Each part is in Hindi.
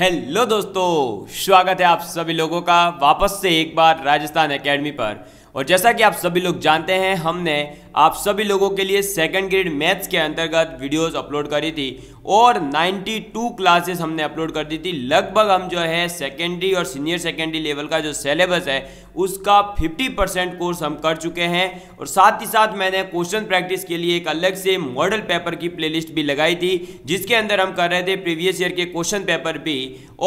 हेलो दोस्तों स्वागत है आप सभी लोगों का वापस से एक बार राजस्थान एकेडमी पर और जैसा कि आप सभी लोग जानते हैं हमने आप सभी लोगों के लिए सेकंड ग्रेड मैथ्स के अंतर्गत वीडियोस अपलोड करी थी और 92 क्लासेस हमने अपलोड कर दी थी लगभग हम जो है सेकेंडरी और सीनियर सेकेंडरी लेवल का जो सिलेबस है उसका 50 परसेंट कोर्स हम कर चुके हैं और साथ ही साथ मैंने क्वेश्चन प्रैक्टिस के लिए एक अलग से मॉडल पेपर की प्लेलिस्ट भी लगाई थी जिसके अंदर हम कर रहे थे प्रीवियस ईयर के क्वेश्चन पेपर भी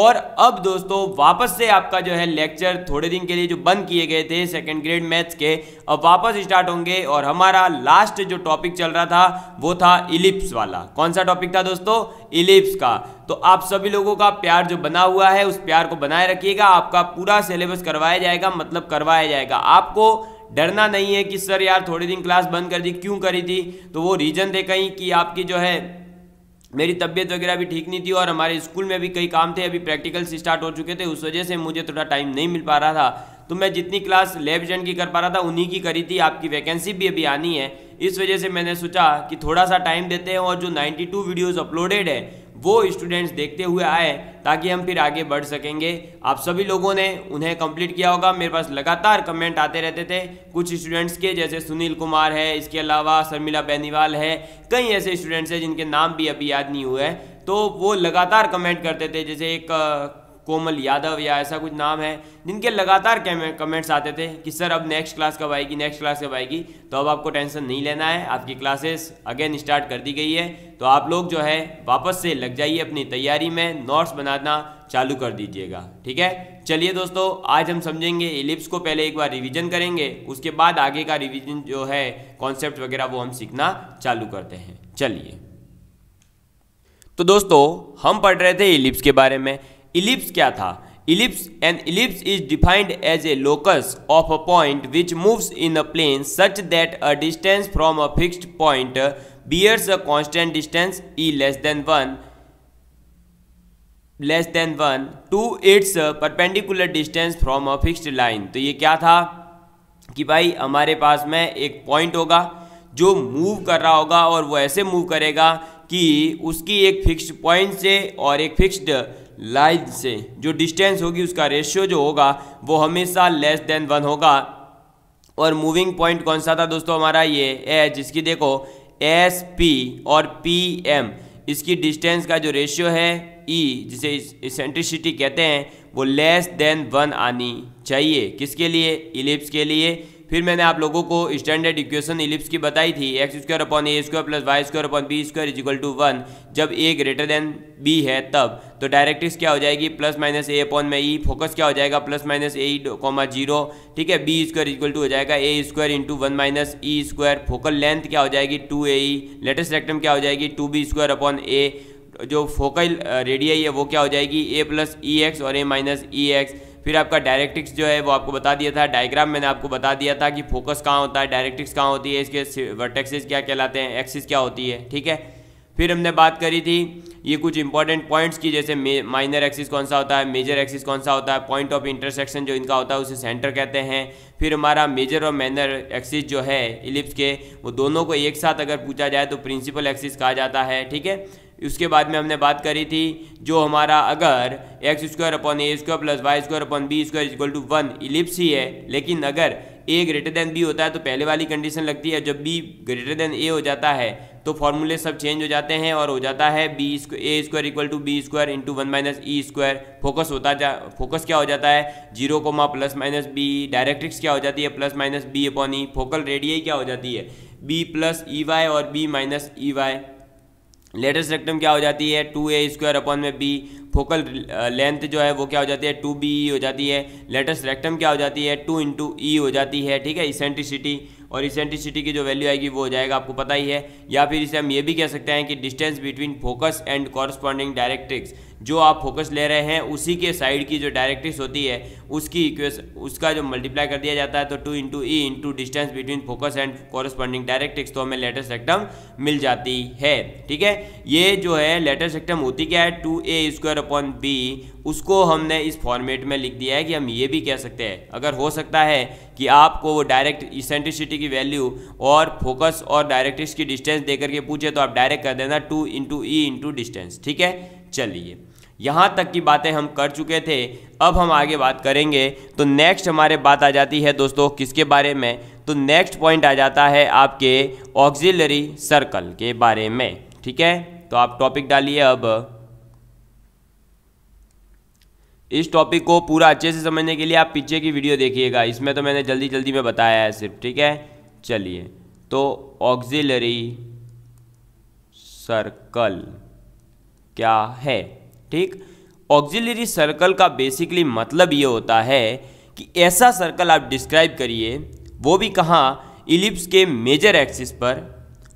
और अब दोस्तों वापस से आपका जो है लेक्चर थोड़े दिन के लिए जो बंद किए गए थे सेकेंड ग्रेड मैथ्स के अब वापस स्टार्ट होंगे और हमारा लास्ट जो टॉपिक चल रहा था वो था इलिप्स वाला कौन सा टॉपिक था दोस्तों दोस्तों इलिप्स का तो आप सभी लोगों का प्यार जो बना हुआ है उस प्यार को बनाए रखिएगा आपका पूरा सिलेबस करवाया जाएगा मतलब करवाया जाएगा आपको डरना नहीं है कि सर यार थोड़े दिन क्लास बंद कर दी क्यों करी थी तो वो रीज़न थे कहीं कि आपकी जो है मेरी तबीयत वगैरह भी ठीक नहीं थी और हमारे स्कूल में भी कई काम थे अभी प्रैक्टिकल्स स्टार्ट हो चुके थे उस वजह से मुझे थोड़ा टाइम नहीं मिल पा रहा था तो मैं जितनी क्लास लेब की कर पा रहा था उन्हीं की करी थी आपकी वैकेंसी भी अभी आनी है इस वजह से मैंने सोचा कि थोड़ा सा टाइम देते हैं और जो 92 वीडियोज़ अपलोडेड है वो स्टूडेंट्स देखते हुए आए ताकि हम फिर आगे बढ़ सकेंगे आप सभी लोगों ने उन्हें कंप्लीट किया होगा मेरे पास लगातार कमेंट आते रहते थे कुछ स्टूडेंट्स के जैसे सुनील कुमार है इसके अलावा शर्मिला बेनीवाल है कई ऐसे स्टूडेंट्स हैं जिनके नाम भी अभी याद नहीं हुए तो वो लगातार कमेंट करते थे जैसे एक कोमल यादव या ऐसा कुछ नाम है जिनके लगातार कमेंट्स आते थे कि सर अब नेक्स्ट क्लास कब आएगी नेक्स्ट क्लास कब आएगी तो अब आपको टेंशन नहीं लेना है आपकी क्लासेस अगेन स्टार्ट कर दी गई है तो आप लोग जो है वापस से लग जाइए अपनी तैयारी में नोट्स बनाना चालू कर दीजिएगा ठीक है चलिए दोस्तों आज हम समझेंगे इलिप्स को पहले एक बार रिविजन करेंगे उसके बाद आगे का रिविजन जो है कॉन्सेप्ट वगैरह वो हम सीखना चालू करते हैं चलिए तो दोस्तों हम पढ़ रहे थे इलिप्स के बारे में इलिप्स क्या था ellipse and ellipse is defined as a locus of a point which moves in a plane such that a distance from a fixed point bears a constant distance e less than one less than one to its perpendicular distance from a fixed line तो ये क्या था कि भाई हमारे पास में एक पॉइंट होगा जो मूव कर रहा होगा और वो ऐसे मूव करेगा कि उसकी एक फिक्स्ड पॉइंट से और एक फिक्स्ड लाइन से जो डिस्टेंस होगी उसका रेशियो जो होगा वो हमेशा लेस देन वन होगा और मूविंग पॉइंट कौन सा था दोस्तों हमारा ये ए जिसकी देखो एस पी और पी एम इसकी डिस्टेंस का जो रेशियो है ई e, जिसे सेंट्रिसिटी कहते हैं वो लेस देन वन आनी चाहिए किसके लिए इलिप्स के लिए फिर मैंने आप लोगों को स्टैंडर्ड इक्वेशन इलिप्स की बताई थी x square upon a square plus y square upon B square is equal to one जब ए ग्रेटर देन बी है तब तो डायरेक्टिक्स क्या हो जाएगी प्लस माइनस ए अपॉन में ई e, फोकस क्या हो जाएगा plus minus a comma zero ठीक है बी स्क्वायर इक्वल टू हो जाएगा a square into one minus e square focal length क्या हो जाएगी two a e latus rectum क्या हो जाएगी two b square upon a जो फोकल रेडियाई है वो क्या हो जाएगी ए प्लस ई एक्स और ए माइनस ई एक्स फिर आपका डायरेक्टिक्स जो है वो आपको बता दिया था डायग्राम मैंने आपको बता दिया था कि फोकस कहाँ होता है डायरेक्टिक्स कहाँ होती है इसके वर्टेक्सेस क्या कहलाते हैं एक्सिस क्या होती है ठीक है फिर हमने बात करी थी ये कुछ इंपॉर्टेंट पॉइंट्स की जैसे माइनर एक्सिस कौन सा होता है मेजर एक्सिस कौन सा होता है पॉइंट ऑफ इंटरसेक्शन जो इनका होता है उसे सेंटर कहते हैं फिर हमारा मेजर और माइनर एक्सिस जो है इलिप्स के वो दोनों को एक साथ अगर पूछा जाए तो प्रिंसिपल एक्सिस कहा जाता है ठीक है उसके बाद में हमने बात करी थी जो हमारा अगर x square upon a square plus y square upon B square equal to one ellipse ही है लेकिन अगर ए ग्रेटर देन बी होता है तो पहले वाली कंडीशन लगती है जब बी ग्रेटर देन ए हो जाता है तो फॉर्मूले सब चेंज हो जाते हैं और हो जाता है b a square equal to b square into one minus e square focus होता जा फोकस क्या हो जाता है zero comma plus minus b directrix क्या हो जाती है plus minus b upon e focal radii क्या हो जाती है बी प्लस ई वाई और b minus e y latus rectum क्या हो जाती है टू ए स्क्वायर अपॉन में बी फोकल लेंथ जो है वो क्या हो जाती है टू बी e हो जाती है लेटेस्ट रेक्टम क्या हो जाती है टू इंटू ई हो जाती है ठीक है इसेंट्रिसिटी और इसेंट्रिसिटी की जो वैल्यू आएगी वो हो जाएगा आपको पता ही है या फिर इसे हम ये भी कह सकते हैं कि distance between focus and corresponding directrix जो आप फोकस ले रहे हैं उसी के साइड की जो डायरेक्ट्रिक्स होती है उसकी इक्वेस उसका जो मल्टीप्लाई कर दिया जाता है तो two into e into distance between focus and corresponding directrix तो हमें लेटर सेक्टम मिल जाती है ठीक है ये जो है लेटर सेक्टम होती क्या है two a square upon b उसको हमने इस फॉर्मेट में लिख दिया है कि हम ये भी कह सकते हैं अगर हो सकता है कि आपको वो डायरेक्ट इसेंट्रिसिटी की वैल्यू और फोकस और डायरेक्ट्रिक्स की डिस्टेंस दे करके पूछे तो आप डायरेक्ट कर देना two into e into distance ठीक है चलिए यहाँ तक की बातें हम कर चुके थे अब हम आगे बात करेंगे तो नेक्स्ट हमारे बात आ जाती है दोस्तों किसके बारे में तो नेक्स्ट पॉइंट आ जाता है आपके ऑक्जिलरी सर्कल के बारे में ठीक है तो आप टॉपिक डालिए अब इस टॉपिक को पूरा अच्छे से समझने के लिए आप पीछे की वीडियो देखिएगा इसमें तो मैंने जल्दी जल्दी में बताया है सिर्फ ठीक है चलिए तो ऑक्सिलरी सर्कल क्या है ठीक ऑक्जिलरी सर्कल का बेसिकली मतलब ये होता है कि ऐसा सर्कल आप डिस्क्राइब करिए वो भी कहाँ इलिप्स के मेजर एक्सिस पर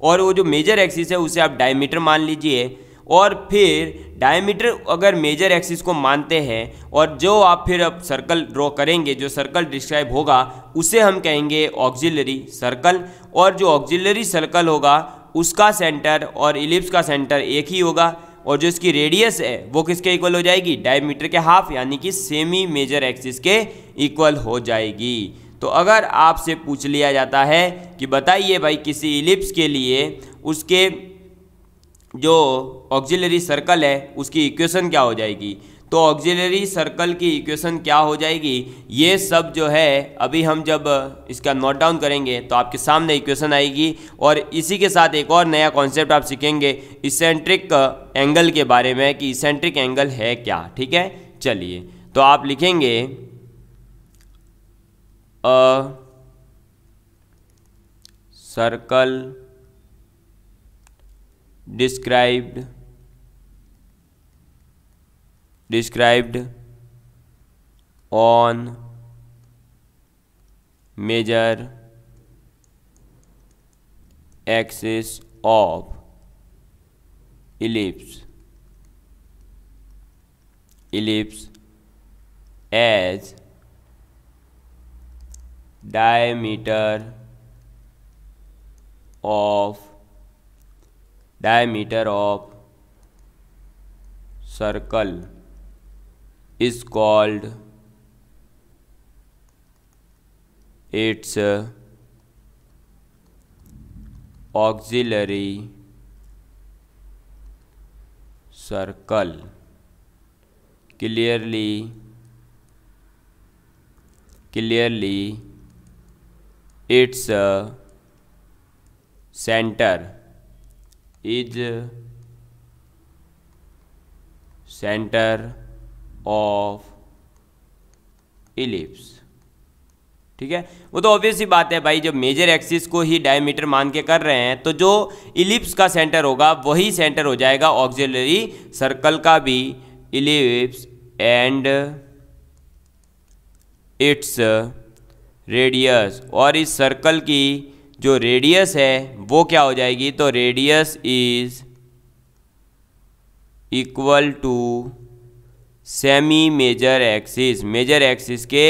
और वो जो मेजर एक्सिस है उसे आप डायमीटर मान लीजिए और फिर डायमीटर अगर मेजर एक्सिस को मानते हैं और जो आप फिर अब सर्कल ड्रॉ करेंगे जो सर्कल डिस्क्राइब होगा उसे हम कहेंगे ऑक्जिलरी सर्कल और जो ऑक्जिलरी सर्कल होगा उसका सेंटर और इलिप्स का सेंटर एक ही होगा और जो इसकी रेडियस है वो किसके इक्वल हो जाएगी डायमीटर के हाफ यानी कि सेमी मेजर एक्सिस के इक्वल हो जाएगी तो अगर आपसे पूछ लिया जाता है कि बताइए भाई किसी इलिप्स के लिए उसके जो ऑक्जिलरी सर्कल है उसकी इक्वेशन क्या हो जाएगी तो ऑक्जिलरी सर्कल की इक्वेशन क्या हो जाएगी ये सब जो है अभी हम जब इसका नोट डाउन करेंगे तो आपके सामने इक्वेशन आएगी और इसी के साथ एक और नया कॉन्सेप्ट आप सीखेंगे इसेंट्रिक एंगल के बारे में कि इसेंट्रिक एंगल है क्या ठीक है चलिए तो आप लिखेंगे a circle described described on major axis of ellipse ellipse as diameter of diameter of circle is called its auxiliary circle clearly clearly its center is center of ellipse ठीक है वो तो ऑब्वियस ही बात है भाई जब मेजर एक्सिस को ही डायमीटर मान के कर रहे हैं तो जो इलिप्स का सेंटर होगा वही सेंटर हो जाएगा ऑक्सिलरी सर्कल का भी इलिप्स एंड इट्स रेडियस और इस सर्कल की जो रेडियस है वो क्या हो जाएगी तो radius is equal to semi major axis major axis के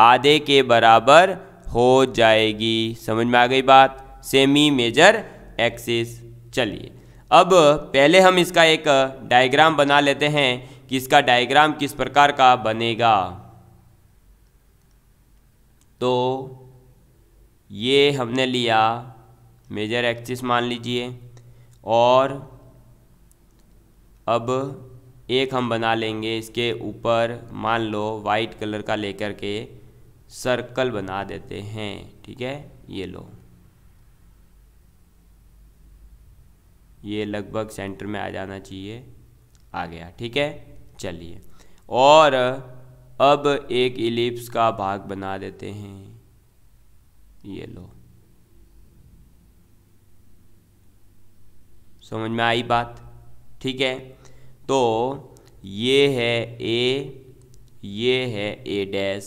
आधे के बराबर हो जाएगी समझ में आ गई बात सेमी मेजर एक्सिस चलिए अब पहले हम इसका एक डायग्राम बना लेते हैं कि इसका डायग्राम किस प्रकार का बनेगा तो ये हमने लिया मेजर एक्सिस मान लीजिए और अब एक हम बना लेंगे इसके ऊपर मान लो वाइट कलर का लेकर के सर्कल बना देते हैं ठीक है ये लो ये लगभग सेंटर में आ जाना चाहिए आ गया ठीक है चलिए और अब एक इलिप्स का भाग बना देते हैं ये लो समझ में आई बात ठीक है तो ये है ए ये है ए डैस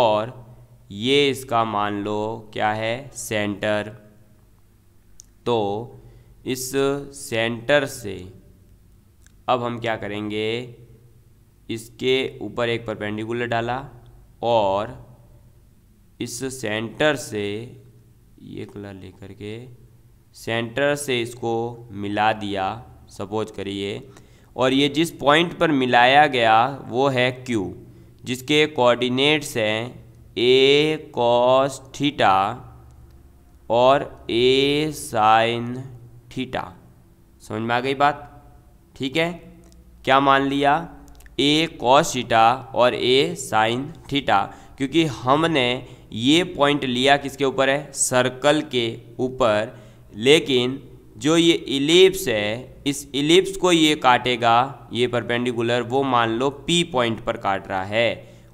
और ये इसका मान लो क्या है सेंटर तो इस सेंटर से अब हम क्या करेंगे इसके ऊपर एक परपेंडिकुलर डाला और इस सेंटर से ये कलर लेकर के सेंटर से इसको मिला दिया सपोज करिए और ये जिस पॉइंट पर मिलाया गया वो है क्यू जिसके कोऑर्डिनेट्स हैं ए कॉस थीटा और ए साइन थीटा समझ में आ गई बात ठीक है क्या मान लिया ए कॉस थीटा और ए साइन थीटा क्योंकि हमने ये पॉइंट लिया किसके ऊपर है सर्कल के ऊपर लेकिन जो ये इलिप्स है इस इलिप्स को ये काटेगा ये परपेंडिकुलर वो मान लो पी पॉइंट पर काट रहा है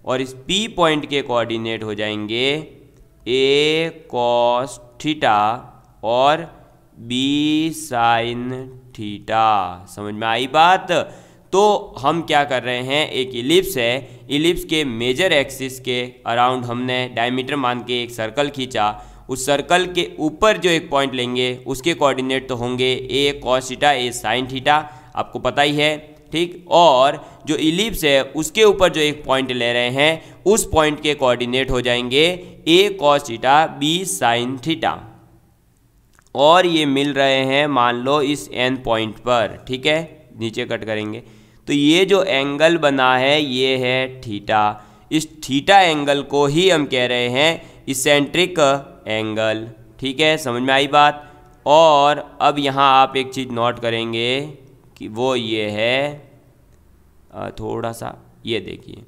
और इस पी पॉइंट के कोऑर्डिनेट हो जाएंगे ए कॉस थीटा और बी साइन थीटा समझ में आई बात तो हम क्या कर रहे हैं एक इलिप्स है इलिप्स के मेजर एक्सिस के अराउंड हमने डायमीटर मान के एक सर्कल खींचा उस सर्कल के ऊपर जो एक पॉइंट लेंगे उसके कोऑर्डिनेट तो होंगे a cos theta a sine theta आपको पता ही है ठीक और जो इलिप्स है उसके ऊपर जो एक पॉइंट ले रहे हैं उस पॉइंट के कोऑर्डिनेट हो जाएंगे a cos theta b sine theta और ये मिल रहे हैं मान लो इस एन पॉइंट पर ठीक है नीचे कट करेंगे तो ये जो एंगल बना है ये है थीटा इस थीटा एंगल को ही हम कह रहे हैं इसेंट्रिक एंगल ठीक है समझ में आई बात और अब यहाँ आप एक चीज़ नोट करेंगे कि वो ये है थोड़ा सा ये देखिए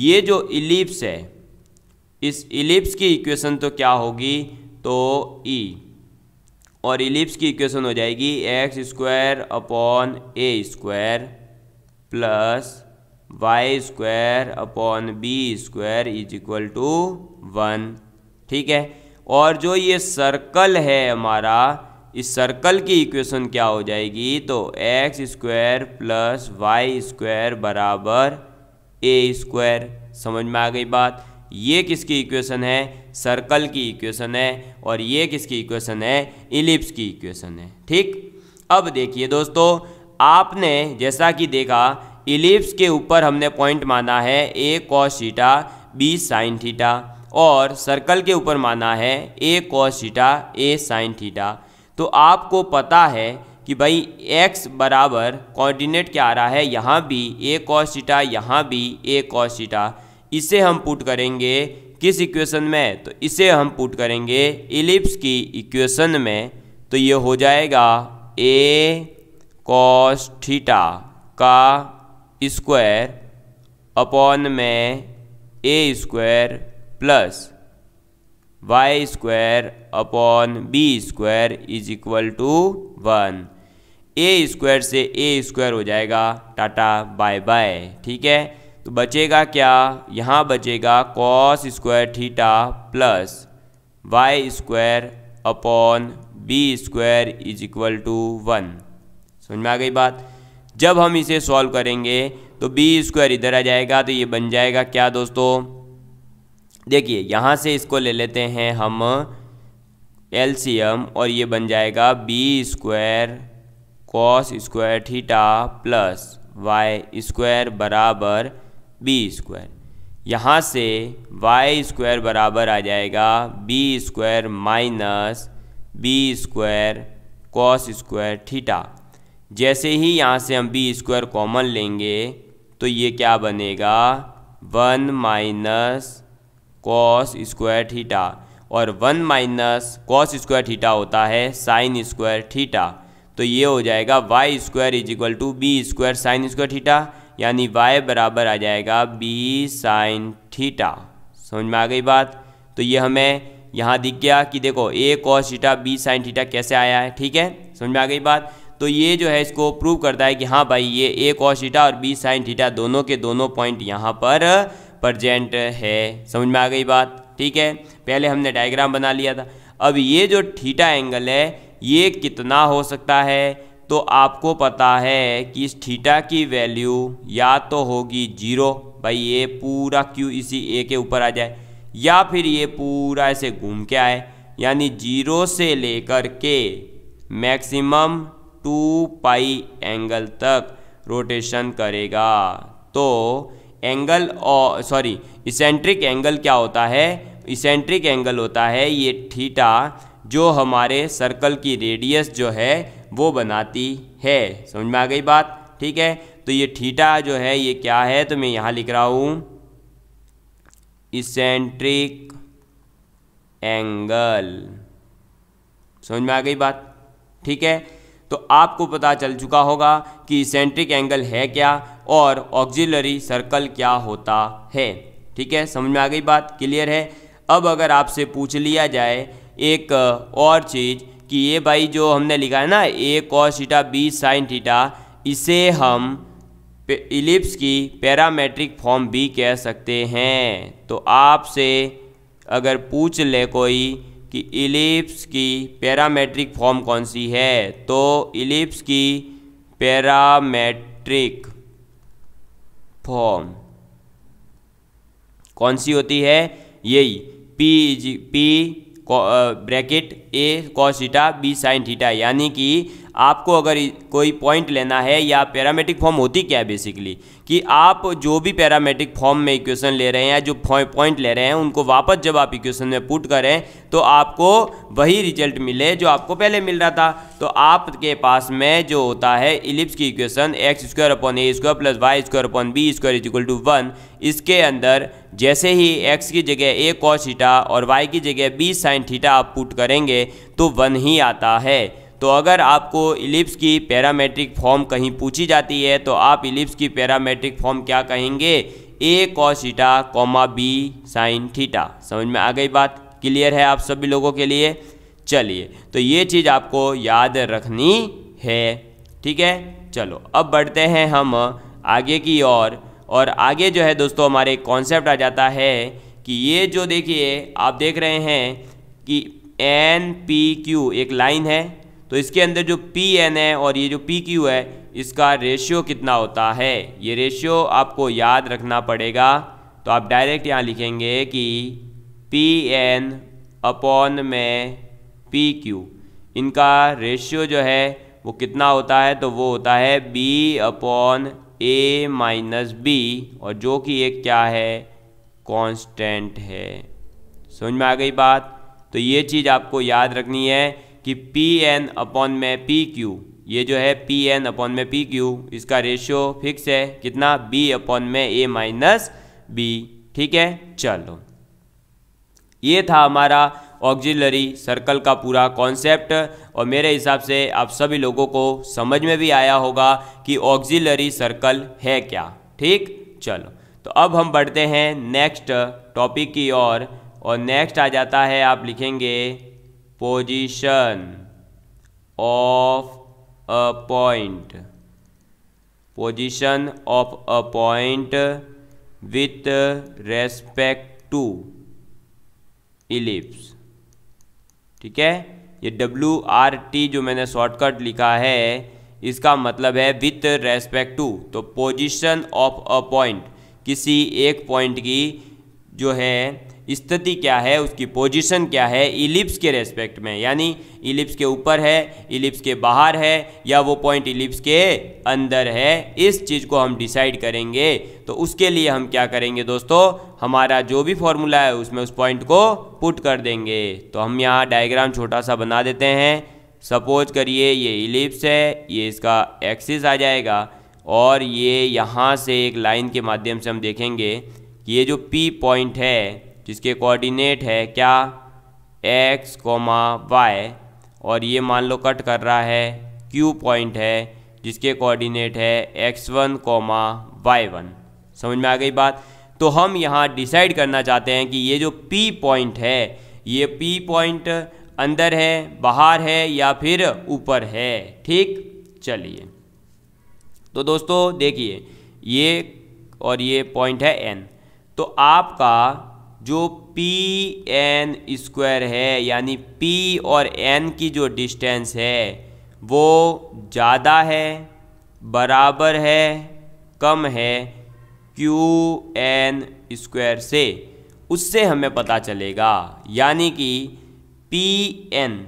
ये जो इलिप्स है इस इलिप्स की इक्वेशन तो क्या होगी तो ई e। और इलिप्स की इक्वेशन हो जाएगी x square upon a square plus y square upon B square is equal to one ठीक है और जो ये सर्कल है हमारा इस सर्कल की इक्वेशन क्या हो जाएगी तो x square plus y square बराबर ए स्क्वायर समझ में आ गई बात ये किसकी इक्वेशन है सर्कल की इक्वेशन है और ये किसकी इक्वेशन है इलिप्स की इक्वेशन है ठीक अब देखिए दोस्तों आपने जैसा कि देखा इलिप्स के ऊपर हमने पॉइंट माना है a cos theta b sine theta और सर्कल के ऊपर माना है a cos theta a sine theta तो आपको पता है कि भाई एक्स बराबर कोऑर्डिनेट क्या आ रहा है यहाँ भी ए कॉस थीटा यहाँ भी ए कॉस थीटा इसे हम पुट करेंगे किस इक्वेशन में तो इसे हम पुट करेंगे इलिप्स की इक्वेशन में तो ये हो जाएगा ए कॉस थीटा का स्क्वायर अपॉन में a square plus y square upon B square is equal to one a square से ए स्क्वायर हो जाएगा टाटा बाय बाय ठीक है तो बचेगा क्या यहाँ बचेगा cos square theta plus y square upon B square is equal to one समझ में आ गई बात जब हम इसे सॉल्व करेंगे तो बी स्क्वायर इधर आ जाएगा तो ये बन जाएगा क्या दोस्तों देखिए यहाँ से इसको ले लेते हैं हम एल और ये बन जाएगा B square cos square theta plus y square बराबर बी स्क्वायर यहाँ से वाई स्क्वायर बराबर आ जाएगा B square minus b square cos square theta जैसे ही यहाँ से हम बी स्क्वायर कॉमन लेंगे तो ये क्या बनेगा one minus cos square theta और one minus cos square theta होता है साइन स्क्वायर थीटा तो ये हो जाएगा y square is equal to b square sine square theta यानी वाई बराबर आ जाएगा बी साइन थीटा समझ में आ गई बात तो ये हमें यहाँ दिख गया कि देखो a cos theta b sine theta कैसे आया है ठीक है समझ में आ गई बात तो ये जो है इसको प्रूव करता है कि हाँ भाई ये ए कॉस थीटा और बी साइन थीटा दोनों के दोनों पॉइंट यहाँ पर प्रजेंट है समझ में आ गई बात ठीक है पहले हमने डायग्राम बना लिया था अब ये जो ठीटा एंगल है ये कितना हो सकता है तो आपको पता है कि इस ठीटा की वैल्यू या तो होगी जीरो भाई ये पूरा क्यू इसी ए के ऊपर आ जाए या फिर ये पूरा ऐसे घूम के आए यानी जीरो से लेकर के मैक्सिमम टू पाई एंगल तक रोटेशन करेगा तो एंगल और सॉरी इसेंट्रिक एंगल क्या होता है इसेंट्रिक एंगल होता है ये थीटा जो हमारे सर्कल की रेडियस जो है वो बनाती है समझ में आ गई बात ठीक है तो ये थीटा जो है ये क्या है तो मैं यहाँ लिख रहा हूँ इसेंट्रिक एंगल समझ में आ गई बात ठीक है तो आपको पता चल चुका होगा कि इसेंट्रिक एंगल है क्या और ऑक्जिलरी सर्कल क्या होता है ठीक है समझ में आ गई बात क्लियर है अब अगर आपसे पूछ लिया जाए एक और चीज़ कि ये भाई जो हमने लिखा है ना a cos theta b sine theta इसे हम इलिप्स की पैरामेट्रिक फॉर्म भी कह सकते हैं तो आपसे अगर पूछ ले कोई कि इलिप्स की पैरामेट्रिक फॉर्म कौन सी है तो इलिप्स की पैरामेट्रिक फॉर्म कौन सी होती है यही P G P bracket a cos theta b sine theta यानी कि आपको अगर कोई पॉइंट लेना है या पैरामेट्रिक फॉर्म होती क्या है बेसिकली कि आप जो भी पैरामेट्रिक फॉर्म में इक्वेशन ले रहे हैं या जो पॉइंट ले रहे हैं उनको वापस जब आप इक्वेशन में पुट करें तो आपको वही रिजल्ट मिले जो आपको पहले मिल रहा था तो आपके पास में जो होता है इलिप्स की equation x square upon a square plus y square upon B square is equal to one इसके अंदर जैसे ही x की जगह a cos थीटा और y की जगह b sin थीटा आप पुट करेंगे तो वन ही आता है तो अगर आपको इलिप्स की पैरामेट्रिक फॉर्म कहीं पूछी जाती है तो आप इलिप्स की पैरामेट्रिक फॉर्म क्या कहेंगे a cos theta comma b sine theta समझ में आ गई बात क्लियर है आप सभी लोगों के लिए चलिए तो ये चीज़ आपको याद रखनी है ठीक है चलो अब बढ़ते हैं हम आगे की ओर और, और आगे जो है दोस्तों हमारे कॉन्सेप्ट आ जाता है कि ये जो देखिए आप देख रहे हैं कि एन पी क्यू एक लाइन है तो इसके अंदर जो पी एन है और ये जो पी क्यू है इसका रेशियो कितना होता है ये रेशियो आपको याद रखना पड़ेगा तो आप डायरेक्ट यहाँ लिखेंगे कि पी एन अपॉन में पी क्यू इनका रेशियो जो है वो कितना होता है तो वो होता है b upon a minus b और जो कि एक क्या है कांस्टेंट है समझ में आ गई बात तो ये चीज़ आपको याद रखनी है कि पी एन अपॉन में पी क्यू ये जो है पी एन अपॉन में पी क्यू इसका रेशियो फिक्स है कितना बी अपॉन में ए माइनस बी ठीक है चलो ये था हमारा ऑक्जिलरी सर्कल का पूरा कॉन्सेप्ट और मेरे हिसाब से आप सभी लोगों को समझ में भी आया होगा कि ऑक्जिलरी सर्कल है क्या ठीक चलो तो अब हम बढ़ते हैं नेक्स्ट टॉपिक की ओर और, और नेक्स्ट आ जाता है आप लिखेंगे position of a point position of a point with respect to ellipse ठीक है ये डब्ल्यू आर टी जो मैंने शॉर्टकट लिखा है इसका मतलब है विथ रेस्पेक्ट टू तो पोजिशन ऑफ अ पॉइंट किसी एक पॉइंट की जो है स्थिति क्या है उसकी पोजीशन क्या है इलिप्स के रेस्पेक्ट में यानी इलिप्स के ऊपर है इलिप्स के बाहर है या वो पॉइंट इलिप्स के अंदर है इस चीज़ को हम डिसाइड करेंगे तो उसके लिए हम क्या करेंगे दोस्तों हमारा जो भी फॉर्मूला है उसमें उस पॉइंट को पुट कर देंगे तो हम यहाँ डायग्राम छोटा सा बना देते हैं सपोज करिए ये इलिप्स है ये इसका एक्सिस आ जाएगा और ये यहाँ से एक लाइन के माध्यम से हम देखेंगे कि ये जो पी पॉइंट है जिसके कोऑर्डिनेट है क्या एक्स कोमा वाई और ये मान लो कट कर रहा है क्यू पॉइंट है जिसके कोऑर्डिनेट है x one comma y one समझ में आ गई बात तो हम यहाँ डिसाइड करना चाहते हैं कि ये जो पी पॉइंट है ये पी पॉइंट अंदर है बाहर है या फिर ऊपर है ठीक चलिए तो दोस्तों देखिए ये और ये पॉइंट है एन तो आपका जो पी एन स्क्वायर है यानी पी और एन की जो डिस्टेंस है वो ज़्यादा है बराबर है कम है क्यू एन स्क्वायर से उससे हमें पता चलेगा यानी कि पी एन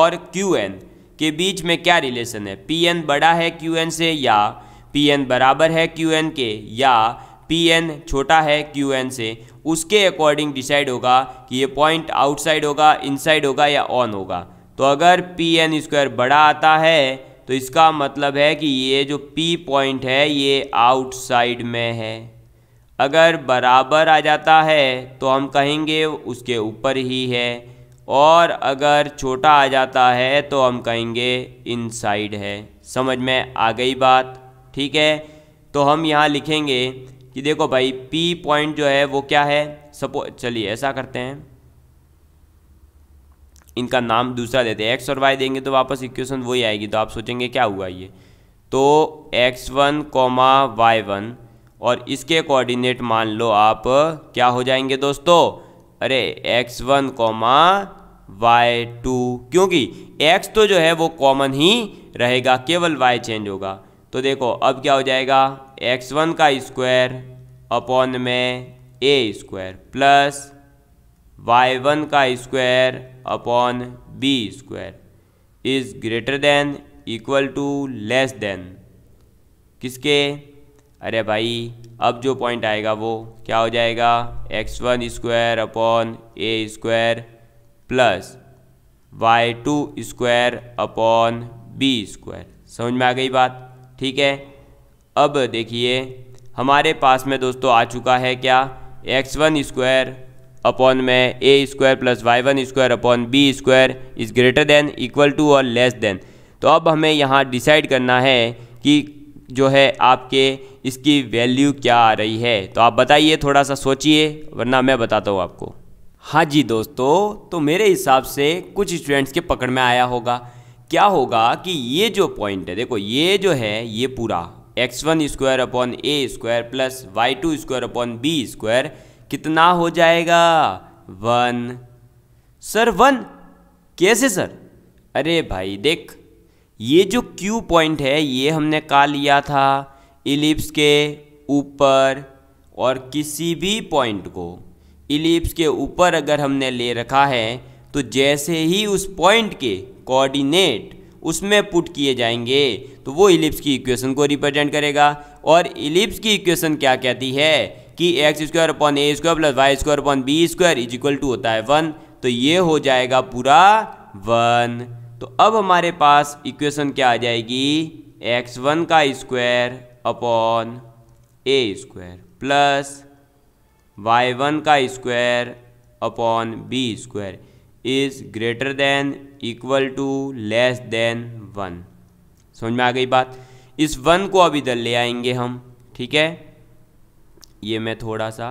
और क्यू एन के बीच में क्या रिलेशन है पी एन बड़ा है क्यू एन से या पी एन बराबर है क्यू एन के या पी एन छोटा है क्यू एन से उसके अकॉर्डिंग डिसाइड होगा कि ये पॉइंट आउटसाइड होगा इनसाइड होगा या ऑन होगा तो अगर पी एन स्क्वायर बड़ा आता है तो इसका मतलब है कि ये जो पी पॉइंट है ये आउटसाइड में है अगर बराबर आ जाता है तो हम कहेंगे उसके ऊपर ही है और अगर छोटा आ जाता है तो हम कहेंगे इनसाइड है समझ में आ गई बात ठीक है तो हम यहाँ लिखेंगे कि देखो भाई पी पॉइंट जो है वो क्या है सपो चलिए ऐसा करते हैं इनका नाम दूसरा देते हैं एक्स और वाई देंगे तो वापस इक्वेशन वही आएगी तो आप सोचेंगे क्या हुआ ये तो x one comma y one और इसके कोऑर्डिनेट मान लो आप क्या हो जाएंगे दोस्तों अरे x one comma y two क्योंकि एक्स तो जो है वो कॉमन ही रहेगा केवल वाई चेंज होगा तो देखो अब क्या हो जाएगा एक्स वन का स्क्वायर अपॉन में a square plus y one का square upon B square is greater than equal to less than किसके अरे भाई अब जो पॉइंट आएगा वो क्या हो जाएगा x one square upon a square plus y two square upon B square समझ में आ गई बात ठीक है अब देखिए हमारे पास में दोस्तों आ चुका है क्या एक्स वन स्क्वायर अपॉन में a square plus y one square upon B square is greater than equal to और लेस देन तो अब हमें यहाँ डिसाइड करना है कि जो है आपके इसकी वैल्यू क्या आ रही है तो आप बताइए थोड़ा सा सोचिए वरना मैं बताता हूँ आपको हाँ जी दोस्तों तो मेरे हिसाब से कुछ स्टूडेंट्स के पकड़ में आया होगा क्या होगा कि ये जो पॉइंट है देखो ये जो है ये पूरा x one square upon a square plus y two square upon B square कितना हो जाएगा वन सर वन कैसे सर अरे भाई देख ये जो क्यू पॉइंट है ये हमने कहा लिया था इलिप्स के ऊपर और किसी भी पॉइंट को इलिप्स के ऊपर अगर हमने ले रखा है तो जैसे ही उस पॉइंट के कोऑर्डिनेट उसमें पुट किए जाएंगे तो वो इलिप्स की इक्वेशन को रिप्रेजेंट करेगा और इलिप्स की इक्वेशन क्या कहती है कि x square upon a square plus y square upon B square is equal to होता है वन तो ये हो जाएगा पूरा वन तो अब हमारे पास इक्वेशन क्या आ जाएगी एक्स वन का square upon a square plus y one का square upon B square is greater than equal to less than one समझ में आ गई बात इस वन को अब इधर ले आएंगे हम ठीक है ये मैं थोड़ा सा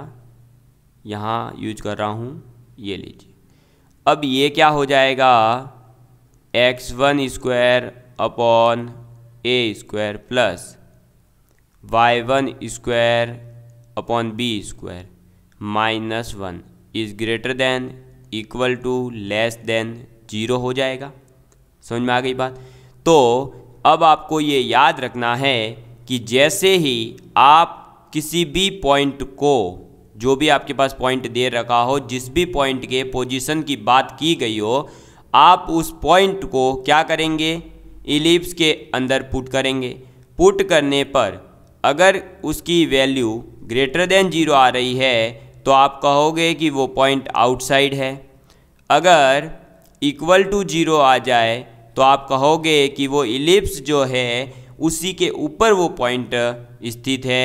यहाँ यूज कर रहा हूँ ये लीजिए अब ये क्या हो जाएगा x one square upon a square plus y one square upon B square minus one is greater than equal to less than zero हो जाएगा समझ में आ गई बात तो अब आपको ये याद रखना है कि जैसे ही आप किसी भी पॉइंट को जो भी आपके पास पॉइंट दे रखा हो जिस भी पॉइंट के पोजीशन की बात की गई हो आप उस पॉइंट को क्या करेंगे इलिप्स के अंदर पुट करेंगे पुट करने पर अगर उसकी वैल्यू ग्रेटर देन जीरो आ रही है तो आप कहोगे कि वो पॉइंट आउटसाइड है अगर इक्वल टू जीरो आ जाए तो आप कहोगे कि वो इलिप्स जो है उसी के ऊपर वो पॉइंट स्थित है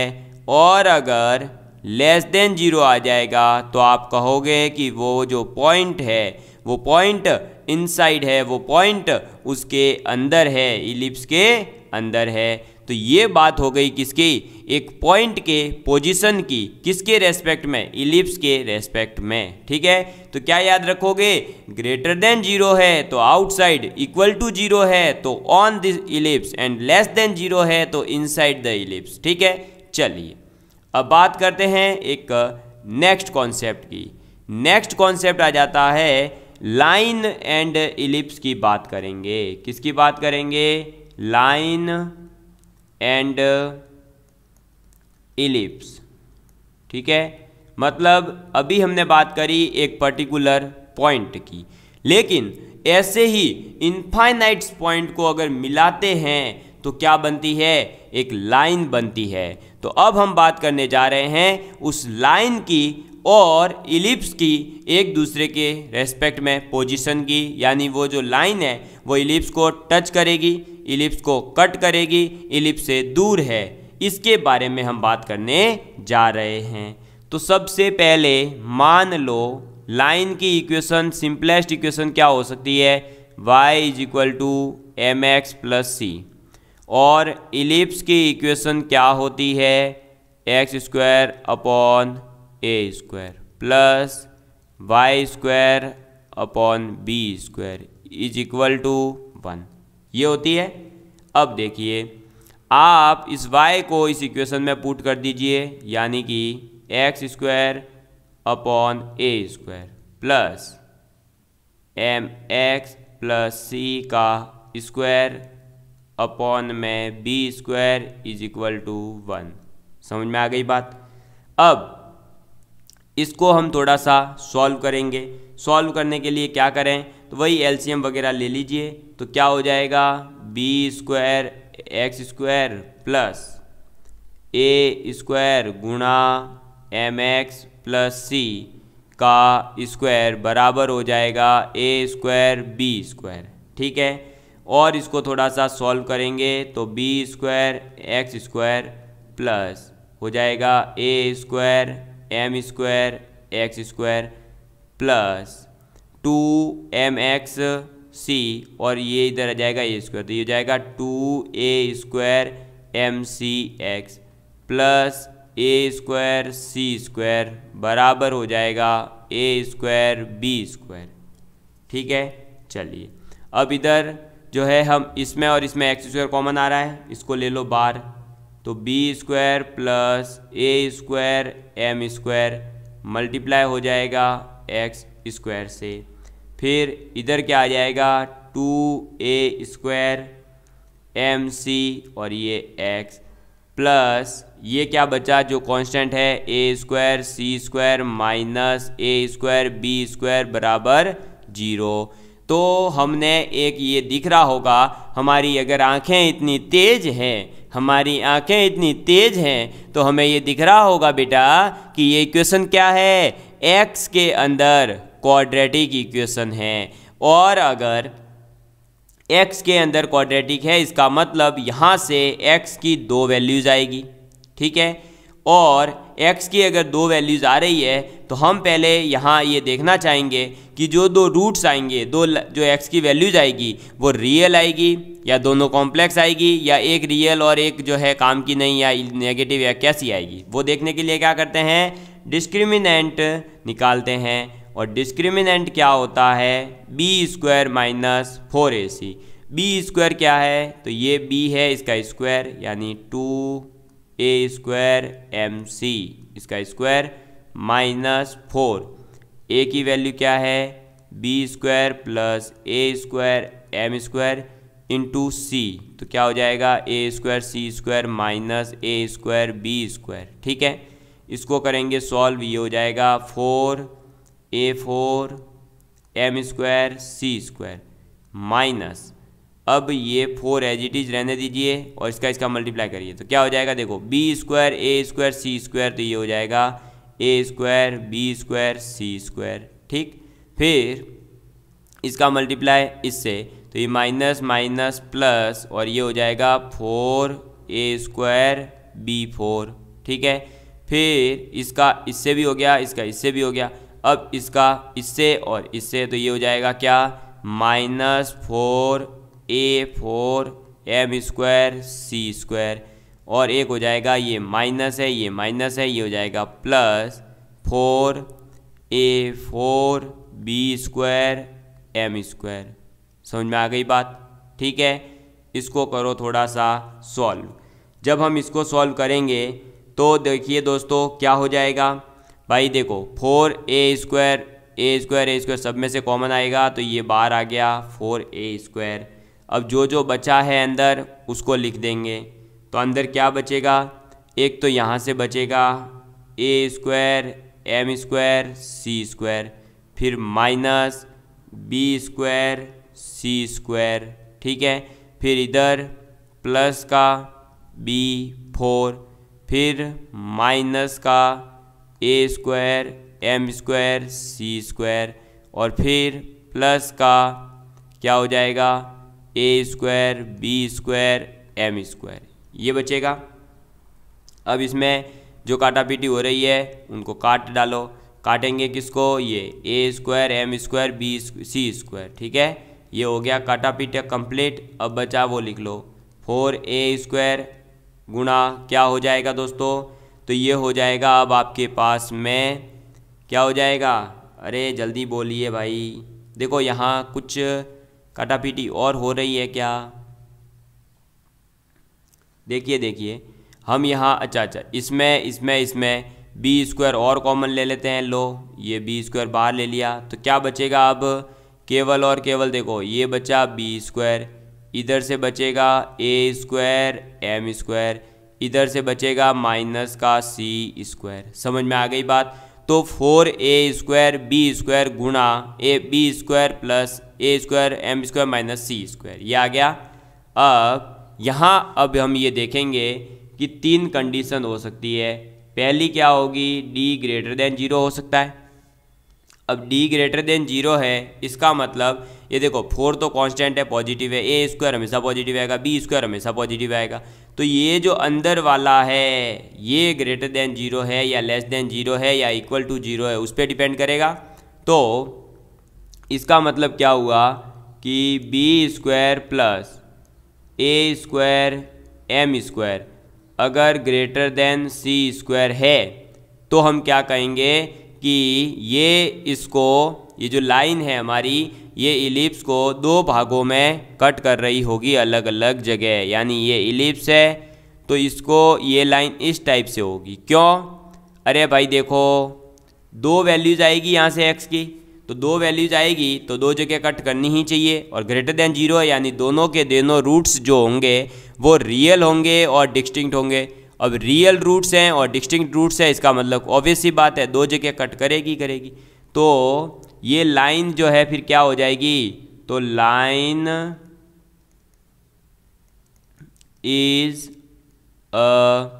और अगर लेस देन जीरो आ जाएगा तो आप कहोगे कि वो जो पॉइंट है वो पॉइंट इनसाइड है वो पॉइंट उसके अंदर है इलिप्स के अंदर है तो ये बात हो गई किसकी एक पॉइंट के पोजीशन की किसके रेस्पेक्ट में इलिप्स के रेस्पेक्ट में ठीक है तो क्या याद रखोगे ग्रेटर देन जीरो है तो आउटसाइड इक्वल टू जीरो है तो on this ellipse and less than zero है तो इनसाइड द इलिप्स ठीक है चलिए अब बात करते हैं एक नेक्स्ट कॉन्सेप्ट की नेक्स्ट कॉन्सेप्ट आ जाता है लाइन एंड इलिप्स की बात करेंगे किसकी बात करेंगे लाइन एंड इलिप्स uh, ठीक है मतलब अभी हमने बात करी एक पर्टिकुलर पॉइंट की लेकिन ऐसे ही इन्फाइनाइट्स पॉइंट को अगर मिलाते हैं तो क्या बनती है एक लाइन बनती है तो अब हम बात करने जा रहे हैं उस लाइन की और इलिप्स की एक दूसरे के रेस्पेक्ट में पोजीशन की यानी वो जो लाइन है वो इलिप्स को टच करेगी इलिप्स को कट करेगी इलिप्स से दूर है इसके बारे में हम बात करने जा रहे हैं तो सबसे पहले मान लो लाइन की इक्वेशन सिंपलेस्ट इक्वेशन क्या हो सकती है y is equal to m x plus c और इलिप्स की इक्वेशन क्या होती है x square upon a square plus y square upon B square is equal to one ये होती है अब देखिए आप इस y को इस इक्वेशन में पुट कर दीजिए यानी कि x square upon a square plus m x plus c का स्क्वायर अपॉन में b square is equal to one समझ में आ गई बात अब इसको हम थोड़ा सा सॉल्व करेंगे सॉल्व करने के लिए क्या करें तो वही एलसीएम वगैरह ले लीजिए तो क्या हो जाएगा B square x square plus a square गुणा एम एक्स प्लस सी का स्क्वायर बराबर हो जाएगा ए स्क्वायर बी स्क्वायर ठीक है और इसको थोड़ा सा सॉल्व करेंगे तो b square x square plus हो जाएगा a square M square x square plus two m x c और ये इधर आ जाएगा ए स्क्वायर तो ये जाएगा two a square m c x plus a square c square बराबर हो जाएगा ए स्क्वायर बी स्क्वायर ठीक है चलिए अब इधर जो है हम इसमें और इसमें एक्स स्क्वायर कॉमन आ रहा है इसको ले लो बार तो b square plus a square M square multiply हो जाएगा एक्स स्क्वायर से फिर इधर क्या आ जाएगा two a square m c और ये एक्स प्लस ये क्या बचा जो कांस्टेंट है ए स्क्वायर सी स्क्वायर माइनस ए स्क्वायर बी स्क्वायर बराबर जीरो तो हमने एक ये दिख रहा होगा हमारी अगर आंखें इतनी तेज हैं हमारी आंखें इतनी तेज हैं तो हमें ये दिख रहा होगा बेटा कि ये क्वेश्चन क्या है एक्स के अंदर क्वाड्रेटिक इक्वेशन है और अगर x के अंदर क्वाड्रेटिक है इसका मतलब यहाँ से x की दो वैल्यूज़ आएगी ठीक है और x की अगर दो वैल्यूज़ आ रही है तो हम पहले यहाँ ये देखना चाहेंगे कि जो दो रूट्स आएंगे दो जो x की वैल्यूज़ आएगी वो रियल आएगी या दोनों कॉम्प्लेक्स आएगी या एक रियल और एक जो है काम की नहीं या नेगेटिव या कैसी आएगी वो देखने के लिए क्या करते हैं डिस्क्रिमिनेंट निकालते हैं और डिस्क्रिमिनेंट क्या होता है b square minus four a c b square क्या है तो ये बी है इसका स्क्वायर यानी two a square m c इसका स्क्वायर माइनस फोर ए की वैल्यू क्या है b square plus a square M square into c तो क्या हो जाएगा a square c square minus A square b square ठीक है इसको करेंगे सॉल्व ये हो जाएगा four a four m square c square minus अब ये फोर एज इट इज रहने दीजिए और इसका इसका मल्टीप्लाई करिए तो क्या हो जाएगा देखो b square a square c square तो ये हो जाएगा a square b square c square ठीक फिर इसका मल्टीप्लाई इससे तो ये माइनस माइनस प्लस और ये हो जाएगा four a square b four ठीक है फिर इसका इससे भी हो गया इसका इससे भी हो गया अब इसका इससे और इससे तो ये हो जाएगा क्या minus four a four m square c square और एक हो जाएगा ये माइनस है ये माइनस है ये हो जाएगा plus four a four b square M square समझ में आ गई बात ठीक है इसको करो थोड़ा सा सॉल्व जब हम इसको सॉल्व करेंगे तो देखिए दोस्तों क्या हो जाएगा भाई देखो four a square a square a square सब में से कॉमन आएगा तो ये बार आ गया फोर ए स्क्वायर अब जो जो बचा है अंदर उसको लिख देंगे तो अंदर क्या बचेगा एक तो यहाँ से बचेगा a square M square c square फिर minus b square c square ठीक है फिर इधर प्लस का बी फोर फिर माइनस का ए square M square c square और फिर प्लस का क्या हो जाएगा a square b square M square ये बचेगा अब इसमें जो काटा पीटी हो रही है उनको काट डालो काटेंगे किसको ये a square M square b c square ठीक है ये हो गया काटा पीटा कंप्लीट अब बचा वो लिख लो फोर ए स्क्वायर गुणा क्या हो जाएगा दोस्तों तो ये हो जाएगा अब आपके पास में क्या हो जाएगा अरे जल्दी बोलिए भाई देखो यहाँ कुछ काटापीटी और हो रही है क्या देखिए देखिए हम यहाँ अच्छा अच्छा इसमें इसमें इसमें बी स्क्वायर और कॉमन ले लेते हैं लो ये बी स्क्वायर बाहर ले लिया तो क्या बचेगा अब केवल और केवल देखो ये बचा बी स्क्वायर इधर से बचेगा ए स्क्वायर एम स्क्वायर इधर से बचेगा माइनस का सी स्क्वायर समझ में आ गई बात तो four a square b square गुणा a b square plus a square M square minus c square ये आ गया अब यहाँ अब हम ये देखेंगे कि तीन कंडीशन हो सकती है पहली क्या होगी डी ग्रेटर देन जीरो हो सकता है अब d ग्रेटर देन जीरो है इसका मतलब ये देखो फोर तो कांस्टेंट है पॉजिटिव है ए स्क्वायर हमेशा पॉजिटिव आएगा बी स्क्वायर हमेशा पॉजिटिव आएगा तो ये जो अंदर वाला है ये ग्रेटर देन जीरो है या लेस देन जीरो है या इक्वल टू जीरो है उस पर डिपेंड करेगा तो इसका मतलब क्या हुआ कि b square plus a square M square अगर ग्रेटर देन सी स्क्वायर है तो हम क्या कहेंगे कि ये इसको ये जो लाइन है हमारी ये इलिप्स को दो भागों में कट कर रही होगी अलग अलग जगह यानी ये इलिप्स है तो इसको ये लाइन इस टाइप से होगी क्यों अरे भाई देखो दो वैल्यूज आएगी यहाँ से एक्स की तो दो वैल्यूज आएगी तो दो जगह कट करनी ही चाहिए और ग्रेटर देन जीरो यानी दोनों के दोनों रूट्स जो होंगे वो रियल होंगे और डिस्टिंक्ट होंगे अब रियल रूट्स हैं और डिस्टिंक्ट रूट्स हैं इसका मतलब ऑब्वियस ही बात है दो जगह कट करेगी करेगी तो ये लाइन जो है फिर क्या हो जाएगी तो लाइन इज अ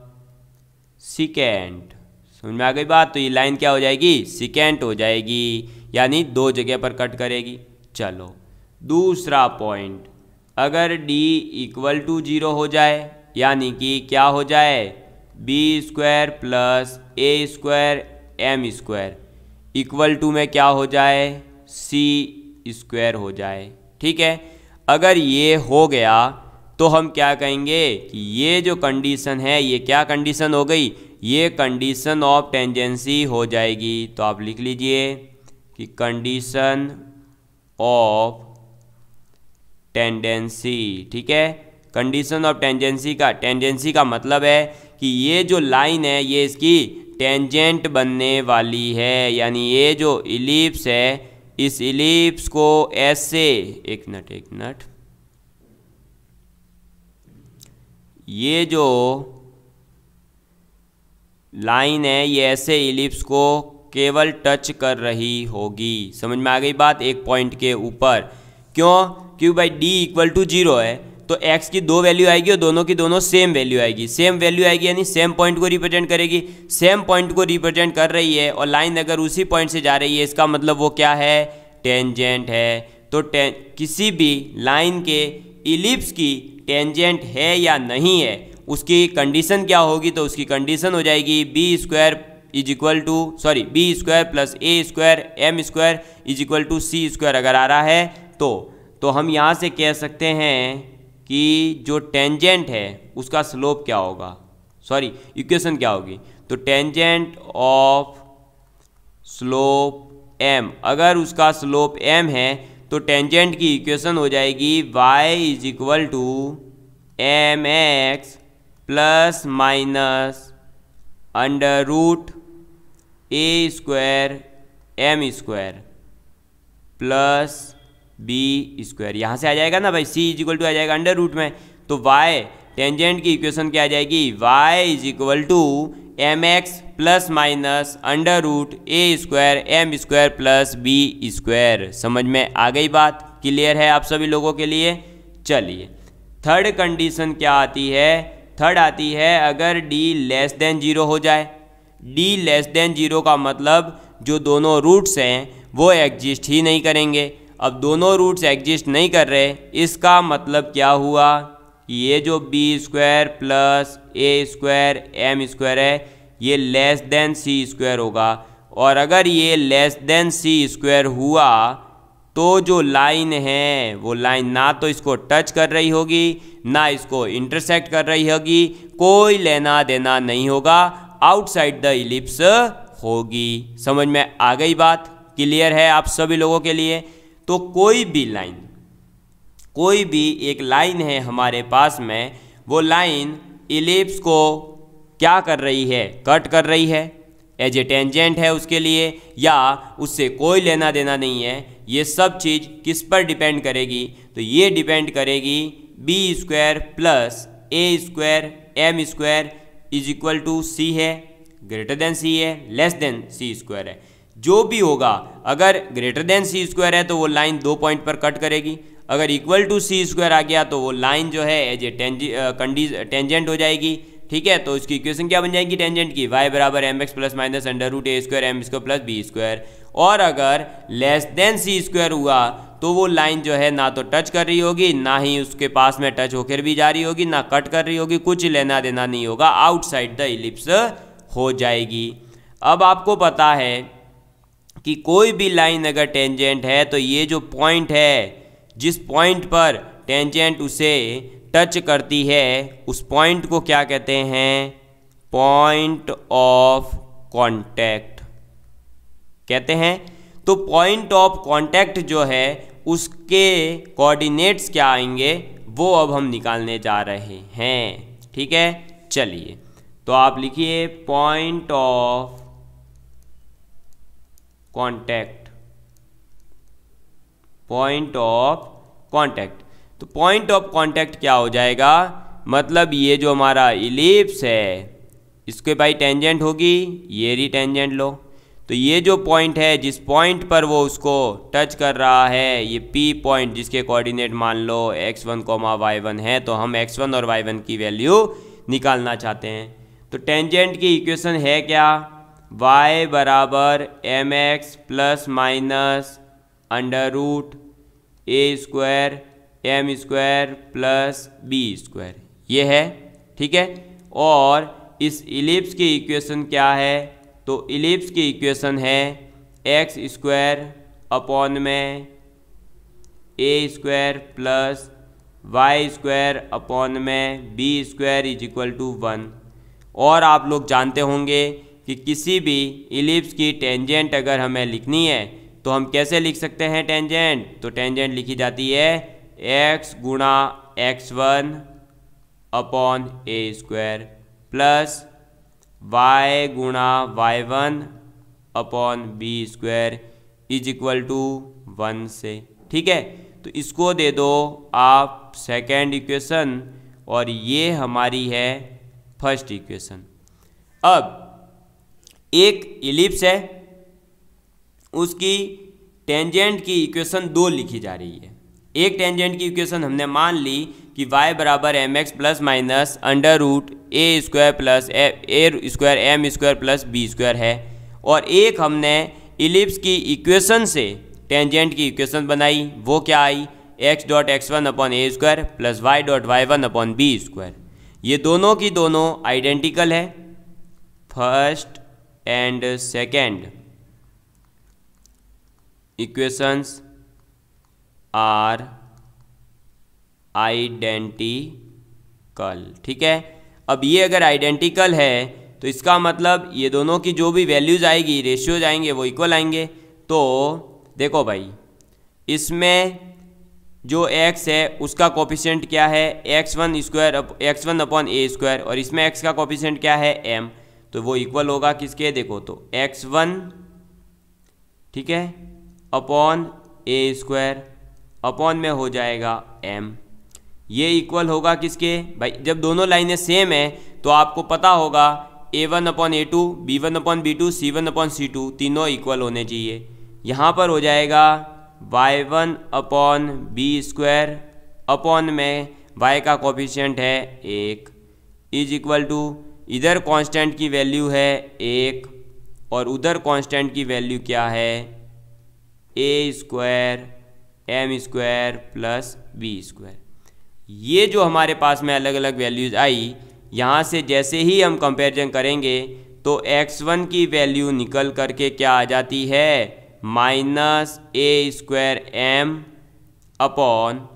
सिकेंट समझ में आ गई बात तो ये लाइन क्या हो जाएगी सिकेंट हो जाएगी यानी दो जगह पर कट करेगी चलो दूसरा पॉइंट अगर d इक्वल टू जीरो हो जाए यानी कि क्या हो जाए b square plus a square M square equal to में क्या हो जाए सी स्क्वायर हो जाए ठीक है अगर ये हो गया तो हम क्या कहेंगे कि ये जो कंडीशन है ये क्या कंडीशन हो गई ये कंडीशन ऑफ टेंजेंसी हो जाएगी तो आप लिख लीजिए कि कंडीशन ऑफ टेंडेंसी ठीक है कंडीशन ऑफ टेंजेंसी का टेंजेंसी का मतलब है कि ये जो लाइन है ये इसकी टेंजेंट बनने वाली है यानी ये जो इलिप्स है इस इलिप्स को ऐसे एक मिनट एक मिनट ये जो लाइन है ये ऐसे इलिप्स को केवल टच कर रही होगी समझ में आ गई बात एक पॉइंट के ऊपर क्यों क्यों भाई डी इक्वल टू जीरो है तो एक्स की दो वैल्यू आएगी और दोनों की दोनों सेम वैल्यू आएगी सेम वैल्यू आएगी यानी सेम पॉइंट को रिप्रेजेंट करेगी सेम पॉइंट को रिप्रेजेंट कर रही है और लाइन अगर उसी पॉइंट से जा रही है इसका मतलब वो क्या है टेंजेंट है तो टें किसी भी लाइन के इलिप्स की टेंजेंट है या नहीं है उसकी कंडीशन क्या होगी तो उसकी कंडीशन हो जाएगी B square is equal to sorry b square plus a square M square is equal to c square अगर आ रहा है तो तो हम यहाँ से कह सकते हैं कि जो टेंजेंट है उसका स्लोप क्या होगा सॉरी इक्वेशन क्या होगी तो टेंजेंट ऑफ स्लोप एम अगर उसका स्लोप एम है तो टेंजेंट की इक्वेशन हो जाएगी y is equal to m x plus minus under root A square M square plus B square यहाँ से आ जाएगा ना भाई सी इज इक्वल टू आ जाएगा अंडर रूट में तो वाई टेंजेंट की इक्वेशन क्या आ जाएगी y is equal to m x plus minus under root A square M square plus B square समझ में आ गई बात क्लियर है आप सभी लोगों के लिए चलिए थर्ड कंडीशन क्या आती है थर्ड आती है अगर डी लेस देन जीरो हो जाए डी लेस देन जीरो का मतलब जो दोनों रूट्स हैं वो एग्जिस्ट ही नहीं करेंगे अब दोनों रूट्स एग्जिस्ट नहीं कर रहे इसका मतलब क्या हुआ ये जो b square plus a square M square है ये लेस देन सी स्क्वायर होगा और अगर ये लेस देन सी स्क्वायर हुआ तो जो लाइन है वो लाइन ना तो इसको टच कर रही होगी ना इसको इंटरसेक्ट कर रही होगी कोई लेना देना नहीं होगा आउटसाइड द इलिप्स होगी समझ में आ गई बात क्लियर है आप सभी लोगों के लिए तो कोई भी लाइन कोई भी एक लाइन है हमारे पास में वो लाइन इलिप्स को क्या कर रही है कट कर रही है एज ए टेंजेंट है उसके लिए या उससे कोई लेना देना नहीं है ये सब चीज़ किस पर डिपेंड करेगी तो ये डिपेंड करेगी b square plus a square M square is equal to c है ग्रेटर देन सी है लेस देन सी स्क्वायर है जो भी होगा अगर ग्रेटर देन सी स्क्वायर है तो वो लाइन दो पॉइंट पर कट करेगी अगर इक्वल टू सी स्क्वायर आ गया तो वो लाइन जो है एज ए कंडीज टेंजेंट हो जाएगी ठीक है तो उसकी इक्वेशन क्या बन जाएगी टेंजेंट की वाई बराबर m x plus minus under root ए square M square plus B square और अगर लेस देन सी स्क्वायर हुआ तो वो लाइन जो है ना तो टच कर रही होगी ना ही उसके पास में टच होकर भी जा रही होगी ना कट कर रही होगी कुछ लेना देना नहीं होगा आउटसाइड द इलिप्स हो जाएगी अब आपको पता है कि कोई भी लाइन अगर टेंजेंट है तो ये जो पॉइंट है जिस पॉइंट पर टेंजेंट उसे टच करती है उस पॉइंट को क्या कहते हैं पॉइंट ऑफ कांटेक्ट कहते हैं तो पॉइंट ऑफ कांटेक्ट जो है उसके कोऑर्डिनेट्स क्या आएंगे वो अब हम निकालने जा रहे हैं ठीक है चलिए तो आप लिखिए point of contact point of contact तो पॉइंट ऑफ कॉन्टैक्ट क्या हो जाएगा मतलब ये जो हमारा इलिप्स है इसके भाई टेंजेंट होगी ये री टेंजेंट लो तो ये जो पॉइंट है जिस पॉइंट पर वो उसको टच कर रहा है ये पी पॉइंट जिसके कोऑर्डिनेट मान लो x one comma y one है तो हम एक्स वन और वाई वन की वैल्यू निकालना चाहते हैं तो टेंजेंट की इक्वेशन है क्या y बराबर m x plus minus under root ए square M square plus B square ये है ठीक है और इस इलिप्स की इक्वेशन क्या है तो इलिप्स की इक्वेशन है एक्स स्क्वायर अपॉन में a square plus y square upon में b square is equal to one और आप लोग जानते होंगे कि किसी भी इलिप्स की टेंजेंट अगर हमें लिखनी है तो हम कैसे लिख सकते हैं टेंजेंट तो टेंजेंट लिखी जाती है एक्स गुणा x one upon a square plus y गुणा y one upon B square is equal to one से ठीक है तो इसको दे दो आप सेकेंड इक्वेशन और ये हमारी है फर्स्ट इक्वेशन अब एक इलिप्स है उसकी टेंजेंट की इक्वेशन दो लिखी जा रही है एक टेंजेंट की इक्वेशन हमने मान ली कि y बराबर m x plus minus under root A square plus a square M square plus B square है और एक हमने इलिप्स की इक्वेशन से टेंजेंट की इक्वेशन बनाई वो क्या आई x dot x one upon a square plus y dot y one upon B square ये दोनों की दोनों आइडेंटिकल है first and second equations are identical ठीक है अब ये अगर आइडेंटिकल है तो इसका मतलब ये दोनों की जो भी वैल्यूज आएगी रेशियोज आएंगे वो इक्वल आएंगे तो देखो भाई इसमें जो x है उसका कॉपिशेंट क्या है x one square x one upon a square और इसमें x का कॉपिशेंट क्या है m तो वो इक्वल होगा किसके देखो तो एक्स वन ठीक है अपॉन ए स्क्वायर अपॉन में हो जाएगा एम ये इक्वल होगा किसके भाई जब दोनों लाइनें सेम है तो आपको पता होगा A one upon A two B one upon B two C one upon C two तीनों इक्वल होने चाहिए यहाँ पर हो जाएगा Y one upon B square upon में वाई का कॉफिशियंट है एक इज इक्वल टू इधर कांस्टेंट की वैल्यू है एक और उधर कांस्टेंट की वैल्यू क्या है ए square M square plus B square ये जो हमारे पास में अलग अलग वैल्यूज़ आई यहाँ से जैसे ही हम कंपैरिजन करेंगे तो एक्स वन की वैल्यू निकल करके क्या आ जाती है माइनस ए square M upon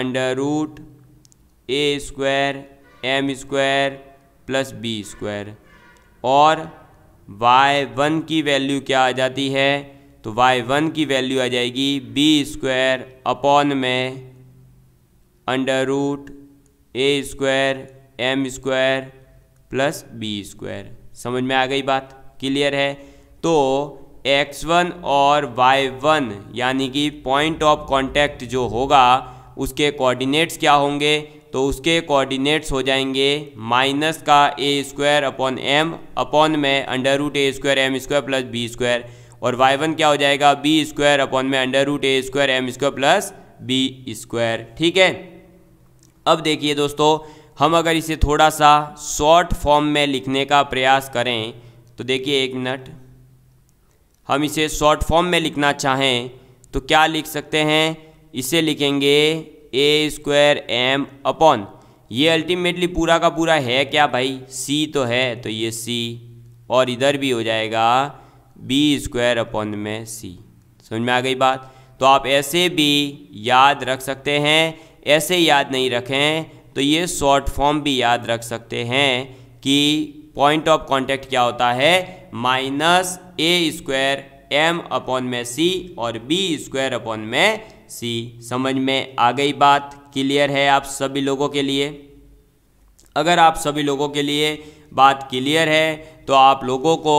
under root ए square M square plus B square और वाई वन की वैल्यू क्या आ जाती है तो वाई वन की वैल्यू आ जाएगी बी स्क्वायर अपॉन में अंडर रूट ए square M square plus B square समझ में आ गई बात क्लियर है तो x1 और y1 यानी कि पॉइंट ऑफ कांटेक्ट जो होगा उसके कोऑर्डिनेट्स क्या होंगे तो उसके कोऑर्डिनेट्स हो जाएंगे माइनस का ए स्क्वायर अपॉन एम अपॉन में अंडर रूट ए square M square plus B square और वाई वन क्या हो जाएगा बी स्क्वायर अपॉन में अंडर रूट ए square M square plus B square ठीक है अब देखिए दोस्तों हम अगर इसे थोड़ा सा शॉर्ट फॉर्म में लिखने का प्रयास करें तो देखिए एक मिनट हम इसे शॉर्ट फॉर्म में लिखना चाहें तो क्या लिख सकते हैं इसे लिखेंगे ए स्क्वायर एम अपॉन ये अल्टीमेटली पूरा का पूरा है क्या भाई सी तो है तो ये सी और इधर भी हो जाएगा बी स्क्वायर अपॉन में सी समझ में आ गई बात तो आप ऐसे भी याद रख सकते हैं ऐसे याद नहीं रखें तो ये शॉर्ट फॉर्म भी याद रख सकते हैं कि पॉइंट ऑफ कांटेक्ट क्या होता है माइनस ए स्क्वायर एम अपॉन में सी और बी स्क्वायर अपॉन में सी समझ में आ गई बात क्लियर है आप सभी लोगों के लिए अगर आप सभी लोगों के लिए बात क्लियर है तो आप लोगों को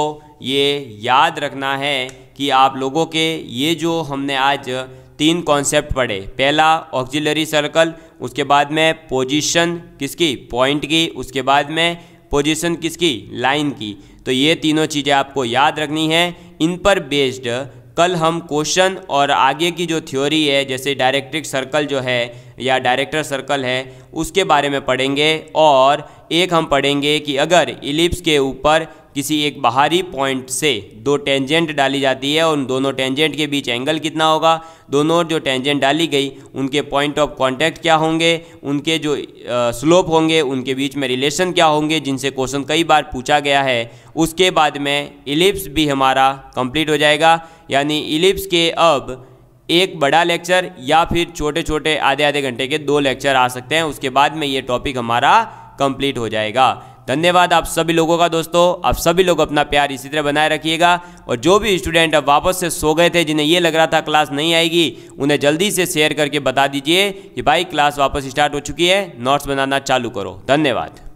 ये याद रखना है कि आप लोगों के ये जो हमने आज तीन कॉन्सेप्ट पढ़े पहला ऑक्जिलरी सर्कल उसके बाद में पोजीशन किसकी पॉइंट की उसके बाद में पोजीशन किसकी लाइन की तो ये तीनों चीज़ें आपको याद रखनी है इन पर बेस्ड कल हम क्वेश्चन और आगे की जो थ्योरी है जैसे डायरेक्ट्रिक सर्कल जो है या डायरेक्टर सर्कल है उसके बारे में पढ़ेंगे और एक हम पढ़ेंगे कि अगर इलिप्स के ऊपर किसी एक बाहरी पॉइंट से दो टेंजेंट डाली जाती है उन दोनों टेंजेंट के बीच एंगल कितना होगा दोनों जो टेंजेंट डाली गई उनके पॉइंट ऑफ कांटेक्ट क्या होंगे उनके जो स्लोप होंगे उनके बीच में रिलेशन क्या होंगे जिनसे क्वेश्चन कई बार पूछा गया है उसके बाद में इलिप्स भी हमारा कंप्लीट हो जाएगा यानी इलिप्स के अब एक बड़ा लेक्चर या फिर छोटे छोटे आधे आधे घंटे के दो लेक्चर आ सकते हैं उसके बाद में ये टॉपिक हमारा कंप्लीट हो जाएगा धन्यवाद आप सभी लोगों का दोस्तों आप सभी लोग अपना प्यार इसी तरह बनाए रखिएगा और जो भी स्टूडेंट अब वापस से सो गए थे जिन्हें ये लग रहा था क्लास नहीं आएगी उन्हें जल्दी से शेयर करके बता दीजिए कि भाई क्लास वापस स्टार्ट हो चुकी है नोट्स बनाना चालू करो धन्यवाद